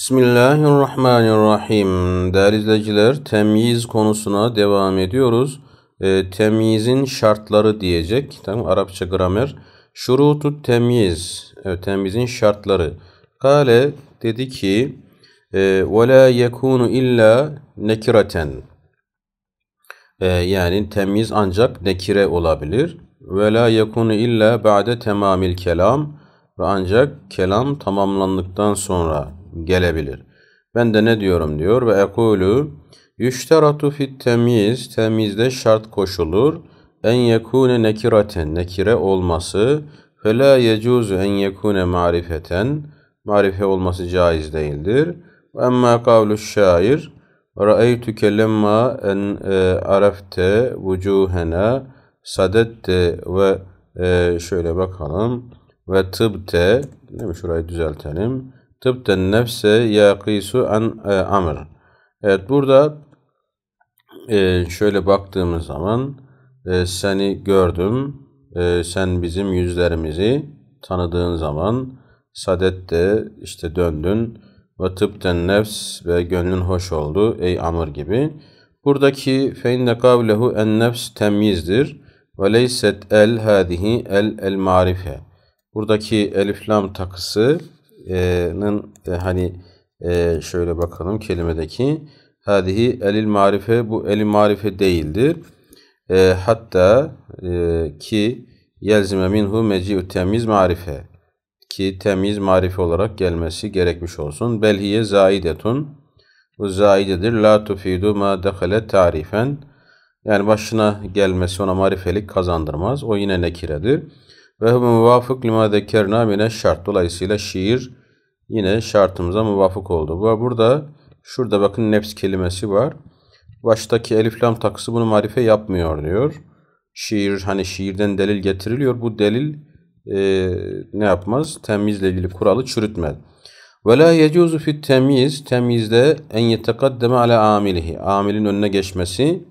Bismillahirrahmanirrahim. Değerli izleyiciler, temyiz konusuna devam ediyoruz. E, temyizin şartları diyecek. Tamam, Arapça gramer. Şurutu temyiz. Evet, temyizin şartları. Kale dedi ki, e, ve la yekunu illa nekireten. E, yani temyiz ancak nekire olabilir. Ve la yekunu illa ba'de temamil kelam ve ancak kelam tamamlandıktan sonra gelebilir. Ben de ne diyorum diyor ve ekulu yüşteratu fit temiz temizde şart koşulur en yekune nekiraten nekire olması fe la yecuzu en yekune marifeten marife olması caiz değildir. Ve emma kavlu şair Ra'eytüke lemma en e, arafte vucuhena sadette ve e, şöyle bakalım ve tıbte değil mi şurayı düzeltelim tıbten nefse yakisu an e, amr. Evet burada e, şöyle baktığımız zaman e, seni gördüm, e, sen bizim yüzlerimizi tanıdığın zaman sadette işte döndün ve tıbten nefs ve gönlün hoş oldu ey amr gibi. Buradaki fe inne kavlehu en nefs temyizdir ve leyset el hadihi el el marife. Buradaki elif lam takısı e, hani e, şöyle bakalım kelimedeki hadihi elil marife bu elil marife değildir. E, hatta e, ki yelzime minhu meci'ü temiz marife ki temiz marife olarak gelmesi gerekmiş olsun. Belhiye zaidetun bu zaidedir. La tufidu ma dekale tarifen yani başına gelmesi ona marifelik kazandırmaz. O yine nekiredir. Ve hüve muvafık lima zekerna mine şart. Dolayısıyla şiir yine şartımıza muvafık oldu. Ve burada şurada bakın nefs kelimesi var. Baştaki elif lam takısı bunu marife yapmıyor diyor. Şiir hani şiirden delil getiriliyor. Bu delil e, ne yapmaz? Temizle ilgili kuralı çürütmez. Ve la yecuzu fit temiz, temizde en yetekaddeme ala amilihi. Amilin önüne geçmesi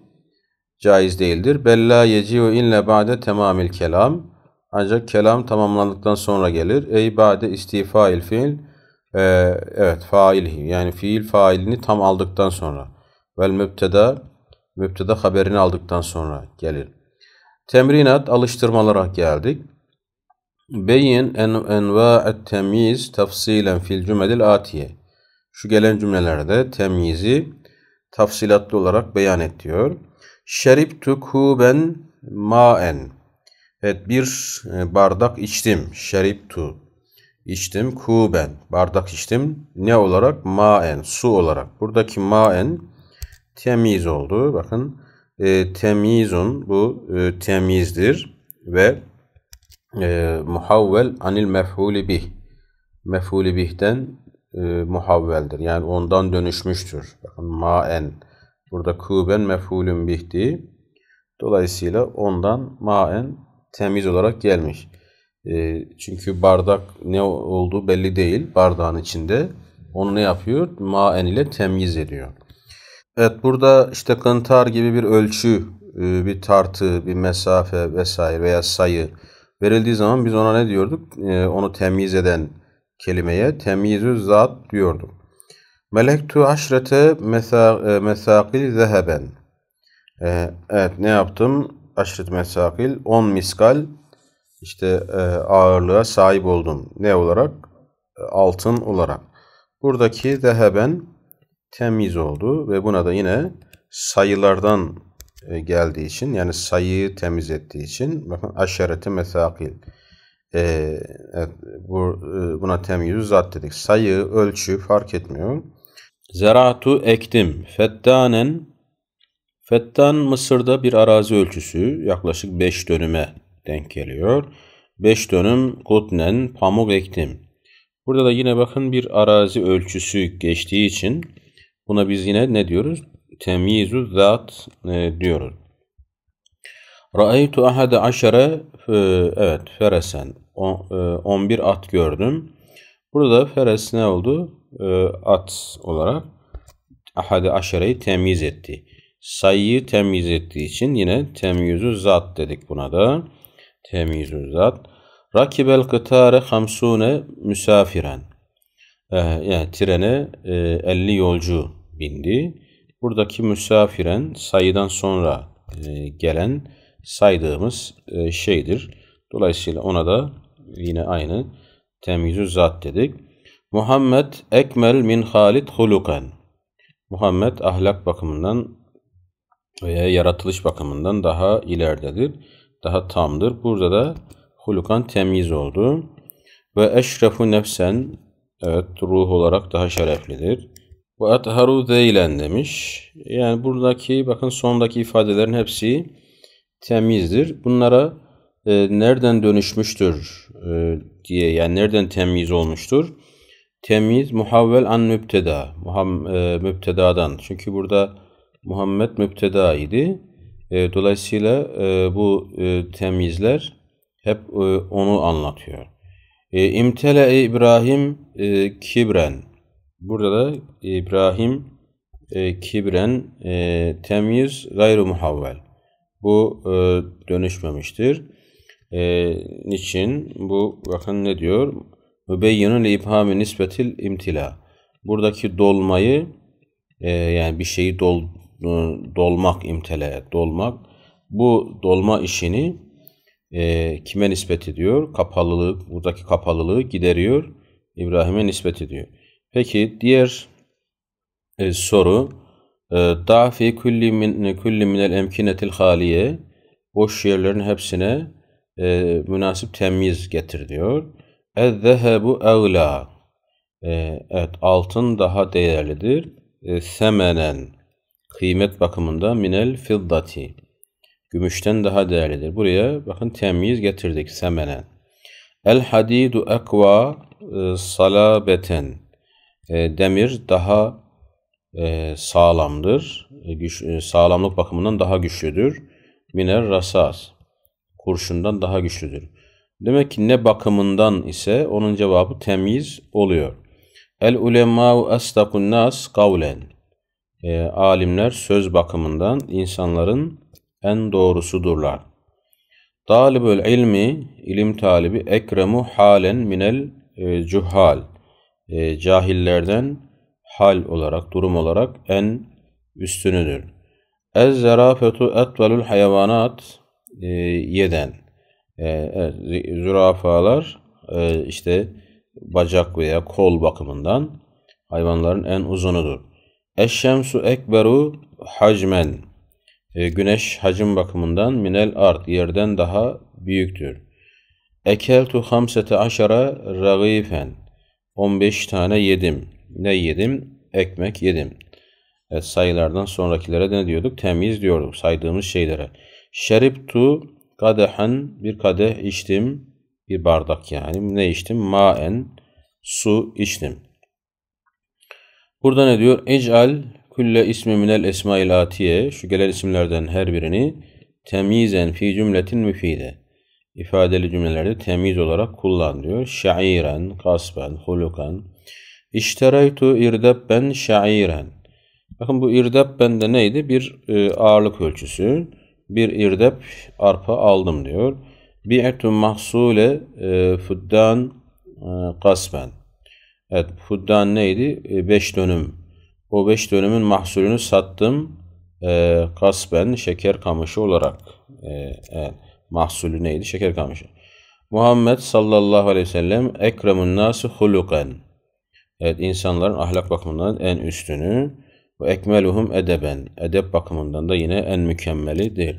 caiz değildir. Bella yeciu illa ba'de temamil kelam. Ancak kelam tamamlandıktan sonra gelir. Ey bade istifail fiil. Ee, evet fail yani fiil failini tam aldıktan sonra. Vel mübteda mübteda haberini aldıktan sonra gelir. Temrinat alıştırmalara geldik. Beyin en enva'et temyiz tafsilen fil cümledil atiye. Şu gelen cümlelerde temyizi tafsilatlı olarak beyan et diyor. Şeriptu kuben maen. Evet bir e, bardak içtim. Şerip tu İçtim kuben. Bardak içtim. Ne olarak? Maen. Su olarak. Buradaki maen temiz oldu. Bakın e, temizun bu e, temizdir ve e, muhavvel anil mefhuli bih. Mefhuli bih'ten e, muhavveldir. Yani ondan dönüşmüştür. Bakın maen. Burada kuben mefhulün bihti. Dolayısıyla ondan maen temiz olarak gelmiş. E, çünkü bardak ne olduğu belli değil bardağın içinde. Onu ne yapıyor? Maen ile temyiz ediyor. Evet burada işte kıntar gibi bir ölçü, e, bir tartı, bir mesafe vesaire veya sayı verildiği zaman biz ona ne diyorduk? E, onu temyiz eden kelimeye temyizü zat diyorduk. Melektu aşrete mesakil zeheben. Evet ne yaptım? aşret mesakil 10 miskal işte e, ağırlığa sahip oldum. Ne olarak? E, altın olarak. Buradaki deheben temiz oldu ve buna da yine sayılardan e, geldiği için yani sayıyı temiz ettiği için bakın aşereti mesakil e, evet, bu, e, buna temyiz zat dedik. Sayı, ölçü fark etmiyor. Zeratu ektim fettanen Fettan Mısır'da bir arazi ölçüsü yaklaşık 5 dönüme denk geliyor. 5 dönüm kutnen pamuk ektim. Burada da yine bakın bir arazi ölçüsü geçtiği için buna biz yine ne diyoruz? Temyizu zat e, diyoruz. Ra'aytu ahade aşere evet feresen 11 e, at gördüm. Burada feres ne oldu? E, at olarak ahade aşereyi temyiz etti sayıyı temyiz ettiği için yine temyüzü zat dedik buna da. Temyüzü zat. Rakibel kıtare hamsune müsafiren. Eh, yani trene 50 eh, yolcu bindi. Buradaki müsafiren sayıdan sonra eh, gelen saydığımız şeydir. Dolayısıyla ona da yine aynı temyüzü zat dedik. Muhammed ekmel min Halit hulukan. Muhammed ahlak bakımından veya yaratılış bakımından daha ileridedir, daha tamdır. Burada da hulukan temyiz oldu. Ve eşrefu nefsen, evet ruh olarak daha şereflidir. Ve etharu zeylen demiş. Yani buradaki bakın sondaki ifadelerin hepsi temyizdir. Bunlara e, nereden dönüşmüştür e, diye yani nereden temyiz olmuştur? Temyiz muhavvel an mübteda, muham, e, mübtedadan. Çünkü burada Muhammed müpteda idi. E, dolayısıyla e, bu e, temyizler hep e, onu anlatıyor. E, İmtele İbrahim e, kibren. Burada da İbrahim e, kibren e, temyiz gayr muhavvel. Bu e, dönüşmemiştir. E, niçin? Bu bakın ne diyor? Mübeyyinun ibhami nisbetil imtila. Buradaki dolmayı e, yani bir şeyi dol, ee, dolmak imtele, dolmak. Bu dolma işini e, kime nispet ediyor? Kapalılık, buradaki kapalılığı gideriyor. İbrahim'e nispet ediyor. Peki diğer e, soru e, da fi kulli min kulli minel emkinetil haliye boş yerlerin hepsine e, münasip temyiz getir diyor. Ezzehebu evla. E, evet altın daha değerlidir. E, semenen kıymet bakımında minel fiddati. Gümüşten daha değerlidir. Buraya bakın temyiz getirdik semenen. El hadidu ekva e, salabeten. E, demir daha e, sağlamdır. E, güç, sağlamlık bakımından daha güçlüdür. Miner rasas. Kurşundan daha güçlüdür. Demek ki ne bakımından ise onun cevabı temyiz oluyor. El ulema'u estakun nas kavlen e, alimler söz bakımından insanların en doğrusudurlar. Talibül ilmi, ilim talibi ekremu halen minel e, cuhal. E, cahillerden hal olarak, durum olarak en üstünüdür. Ez zarafetu etvelül hayvanat e, yeden. E, e, zürafalar e, işte bacak veya kol bakımından hayvanların en uzunudur. Eşşemsu ekberu hacmen. E, güneş hacim bakımından minel art yerden daha büyüktür. Ekeltu hamsete aşara ragifen. 15 tane yedim. Ne yedim? Ekmek yedim. Evet, sayılardan sonrakilere ne diyorduk? Temiz diyorduk saydığımız şeylere. Şeriptu kadehen bir kadeh içtim. Bir bardak yani. Ne içtim? Maen su içtim. Burada ne diyor? Ec'al külle ismi minel esmail atiye. Şu gelen isimlerden her birini temizen fi cümletin müfide. İfadeli cümlelerde temiz olarak kullan diyor. Şairen, kasben, hulukan. İşteraytu irdebben şairen. Bakın bu irdebben de neydi? Bir e, ağırlık ölçüsü. Bir irdeb arpa aldım diyor. Bi'tu mahsule e, fuddan e, kasben. Evet fuddan neydi? 5 e, dönüm. O 5 dönümün mahsulünü sattım e, kasben şeker kamışı olarak. E, evet. Mahsulü neydi? Şeker kamışı. Muhammed sallallahu aleyhi ve sellem ekremun nasi huluken. Evet insanların ahlak bakımından en üstünü ve ekmeluhum edeben. Edep bakımından da yine en mükemmelidir.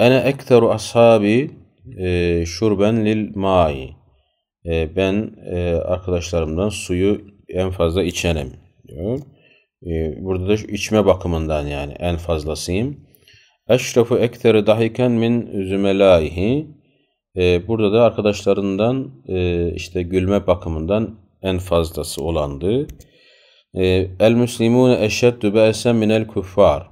Ene ekteru ashabi e, şurben lil mai. Ee, ben e, arkadaşlarımdan suyu en fazla içerim diyor. Ee, burada da içme bakımından yani en fazlasıyım. Eşrefu ektere dahiken min zümelaihi. Ee, burada da arkadaşlarından e, işte gülme bakımından en fazlası olandı. El müslimune eşeddü be'sen minel küffar.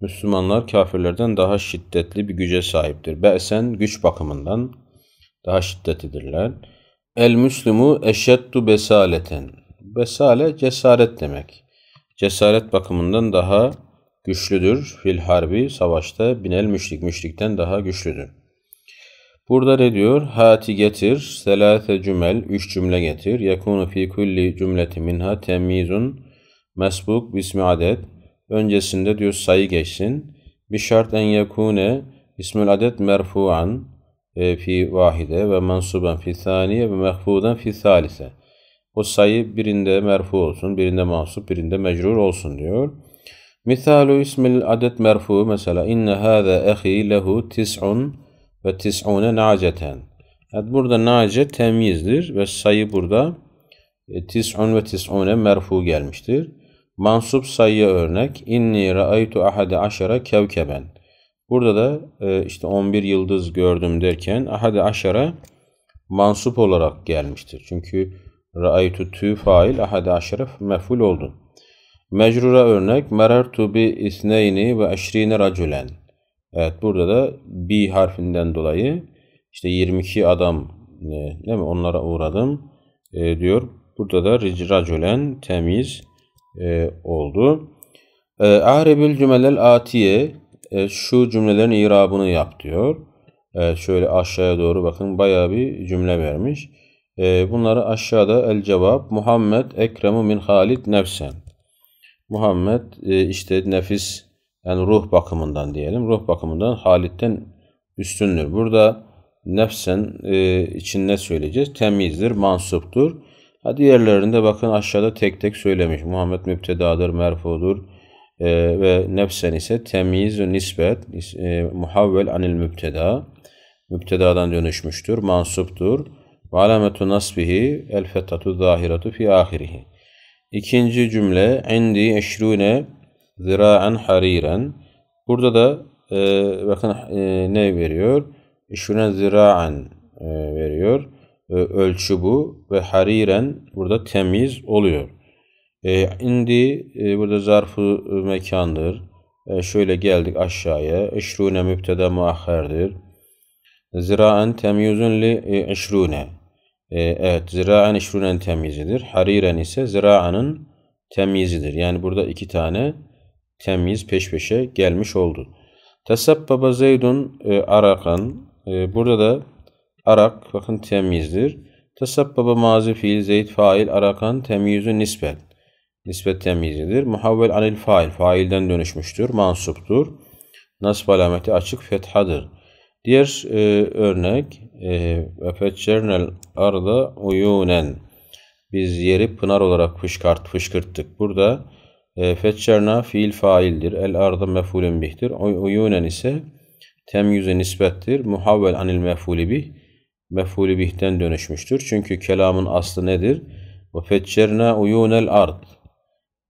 Müslümanlar kafirlerden daha şiddetli bir güce sahiptir. Be'sen güç bakımından daha şiddetlidirler. El Müslümu eşeddu besaleten. Besale cesaret demek. Cesaret bakımından daha güçlüdür. Fil harbi savaşta binel müşrik müşrikten daha güçlüdür. Burada ne diyor? Hati getir, selate cümel, üç cümle getir. Yakunu fi kulli cümleti minha temizun mesbuk bismi adet. Öncesinde diyor sayı geçsin. Bir şart en yakune ismül adet merfu'an e, fi vahide ve mensuben fi saniye ve mehfuden fi salise. O sayı birinde merfu olsun, birinde mansup, birinde mecrur olsun diyor. Misalu ismil adet merfu mesela inne hâzâ ehi lehu tis'un ve tis'une naceten. Evet, burada nace temyizdir ve sayı burada e, tis'un ve tis'une merfu gelmiştir. Mansup sayıya örnek inni ra'aytu ahade aşara kevkeben. Burada da e, işte 11 yıldız gördüm derken ahade aşara mansup olarak gelmiştir. Çünkü ra'aytu tü fail ahade aşara meful oldu. Mecrura örnek merertu bi isneyni ve eşrine racülen. Evet burada da bi harfinden dolayı işte 22 adam e, değil mi onlara uğradım e, diyor. Burada da racülen temiz e, oldu. Arebül e, cümelel atiye e, şu cümlelerin irabını yap diyor. Evet şöyle aşağıya doğru bakın bayağı bir cümle vermiş. E, bunları aşağıda el cevap Muhammed Ekremu min Halid nefsen. Muhammed e, işte nefis yani ruh bakımından diyelim. Ruh bakımından Halid'den üstündür. Burada nefsen e, için ne söyleyeceğiz? Temizdir, mansuptur. Ha diğerlerinde bakın aşağıda tek tek söylemiş. Muhammed müptedadır, merfudur, e, ve nefsen ise temiz nisbet e, muhavvel anil mübteda mübtedadan dönüşmüştür, mansuptur. Ve alametu nasbihi el fettatu zahiratu fi ahirihi. ikinci cümle indi eşrune zira'en hariren. Burada da e, bakın e, ne veriyor? Eşrune zira'en e, veriyor. E, ölçü bu ve hariren burada temiz oluyor. E, indi e, burada zarfı e, mekandır. E, şöyle geldik aşağıya. İşrune mübteda muahherdir. Ziraen temyüzün li e, işrune. E, evet ziraen işrunen temyizidir. Hariren ise ziraanın temyizidir. Yani burada iki tane temyiz peş peşe gelmiş oldu. Tesebbebe zeydun e, arakan. E, burada da arak bakın temyizdir. Tesebbebe mazi fiil zeyd fail arakan temyüzün nispet. Nispet temyizidir. Muhavvel anil fail. Failden dönüşmüştür. Mansuptur. Nasb alameti açık fethadır. Diğer e, örnek e, ve feccernel arda uyunen biz yeri pınar olarak fışkart fışkırttık. Burada e, feccerna fiil faildir. El arda mefulün bihtir. Uyunen ise temyize nispettir. Muhavvel anil mefulü bih mefulü bihten dönüşmüştür. Çünkü kelamın aslı nedir? Ve feccerna uyunel ard.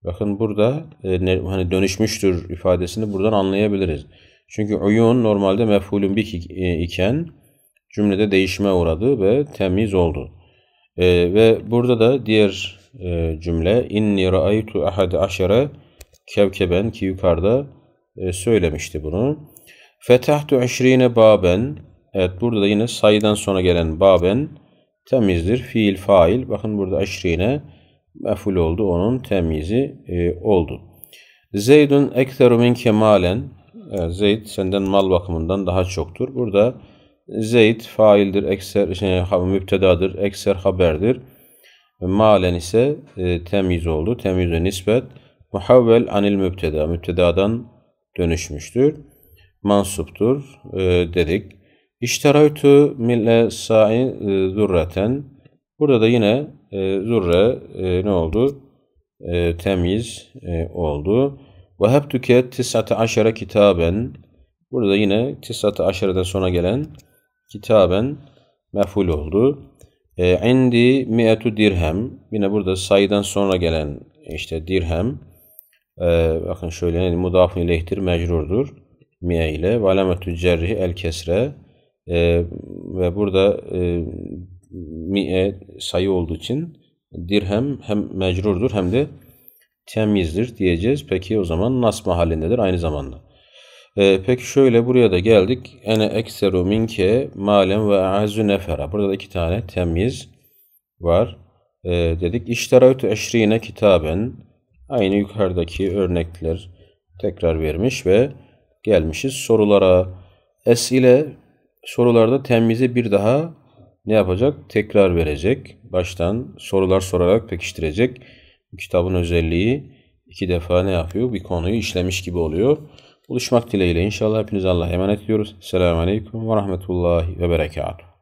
Bakın burada e, hani dönüşmüştür ifadesini buradan anlayabiliriz. Çünkü uyun normalde mef'ulün bir e, iken cümlede değişime uğradı ve temiz oldu. E, ve burada da diğer e, cümle inni ra'aytu ahade aşere kevkeben ki yukarıda e, söylemişti bunu. Fetahtu işrine baben Evet burada da yine sayıdan sonra gelen baben temizdir. Fiil fail. Bakın burada işrine meful oldu. Onun temyizi e, oldu. Zeydun ekteru minke malen. E, Zeyd senden mal bakımından daha çoktur. Burada Zeyd faildir, ekser, şey, müptedadır, ekser haberdir. Malen ise e, temyiz oldu. Temyize nispet. Muhavvel anil müpteda. Müptedadan dönüşmüştür. Mansuptur e, dedik. İşteraytu mille sa'i e, zurraten. Burada da yine e, zurre e, ne oldu? E, temyiz e, oldu. Ve hep tüket tisate aşere kitaben. Burada yine tisatı aşereden sonra gelen kitaben meful oldu. E, indi mi'etu dirhem. Yine burada sayıdan sonra gelen işte dirhem. E, bakın şöyle yani mudafun ileyhtir mecrurdur. Mi'e ile. Ve alametü cerrihi el kesre. E, ve burada e, mi'e sayı olduğu için dirhem hem mecrurdur hem de temizdir diyeceğiz. Peki o zaman nasb halindedir aynı zamanda. Ee, peki şöyle buraya da geldik. Ene ekseru minke malem ve azu nefera. Burada da iki tane temyiz var. Ee, dedik işteraytu eşrine kitaben. Aynı yukarıdaki örnekler tekrar vermiş ve gelmişiz sorulara. ile sorularda temyizi bir daha ne yapacak? Tekrar verecek. Baştan sorular sorarak pekiştirecek. Bu kitabın özelliği iki defa ne yapıyor? Bir konuyu işlemiş gibi oluyor. Buluşmak dileğiyle inşallah hepinize Allah'a emanet ediyoruz. Selamun Aleyküm ve Rahmetullahi ve Berekatuhu.